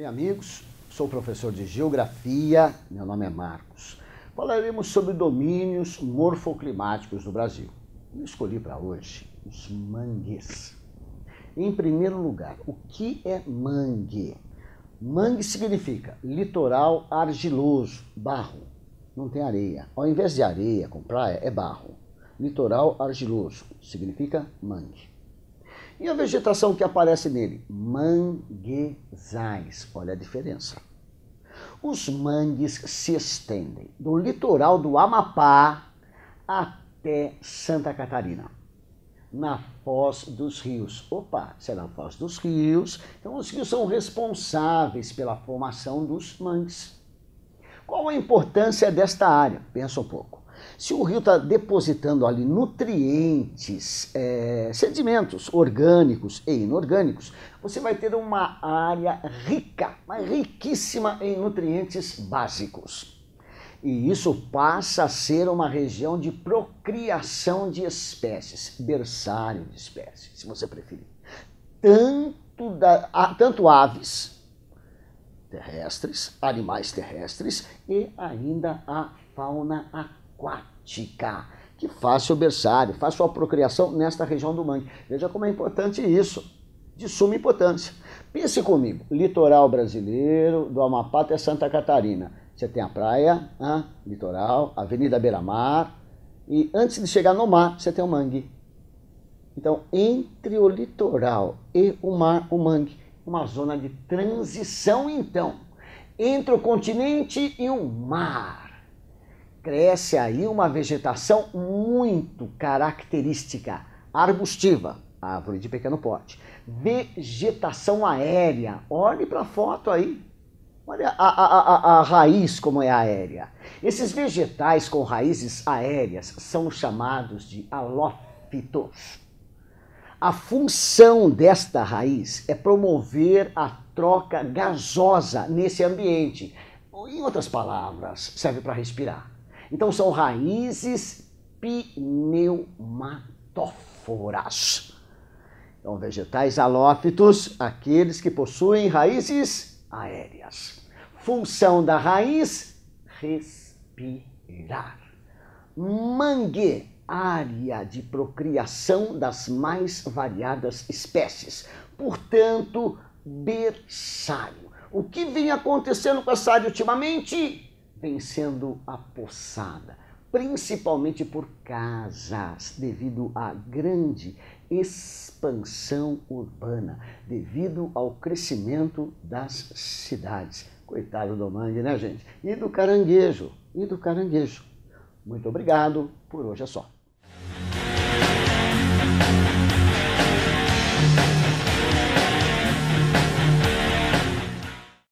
Bem, amigos, sou professor de Geografia, meu nome é Marcos. Falaremos sobre domínios morfoclimáticos do Brasil. Eu escolhi para hoje os mangues. Em primeiro lugar, o que é mangue? Mangue significa litoral argiloso, barro, não tem areia. Ao invés de areia com praia, é barro. Litoral argiloso significa mangue. E a vegetação que aparece nele? Manguezais. Olha a diferença. Os mangues se estendem do litoral do Amapá até Santa Catarina, na foz dos rios. Opa, será é na foz dos rios, então os rios são responsáveis pela formação dos mangues. Qual a importância desta área? Pensa um pouco. Se o rio está depositando ali nutrientes, é, sedimentos orgânicos e inorgânicos, você vai ter uma área rica, mas riquíssima em nutrientes básicos. E isso passa a ser uma região de procriação de espécies, berçário de espécies, se você preferir. Tanto, da, a, tanto aves terrestres, animais terrestres e ainda a fauna aquática aquática, que faça o berçário, faça a procriação nesta região do mangue. Veja como é importante isso, de suma importância. Pense comigo, litoral brasileiro, do Amapá até Santa Catarina. Você tem a praia, a né, litoral, Avenida Beira-Mar, e antes de chegar no mar, você tem o mangue. Então, entre o litoral e o mar, o mangue, uma zona de transição, então, entre o continente e o mar cresce aí uma vegetação muito característica, arbustiva, árvore de pequeno porte. Vegetação aérea, olhe para a foto aí. Olha a, a, a, a raiz como é aérea. Esses vegetais com raízes aéreas são chamados de alófitos. A função desta raiz é promover a troca gasosa nesse ambiente. Em outras palavras, serve para respirar. Então são raízes pneumatóforas. Então, vegetais halófitos, aqueles que possuem raízes aéreas. Função da raiz, respirar. Mangue, área de procriação das mais variadas espécies. Portanto, berçário. O que vem acontecendo com essa área ultimamente? vem sendo apossada, principalmente por casas, devido à grande expansão urbana, devido ao crescimento das cidades. Coitado do mangue, né, gente? E do caranguejo, e do caranguejo. Muito obrigado, por hoje é só.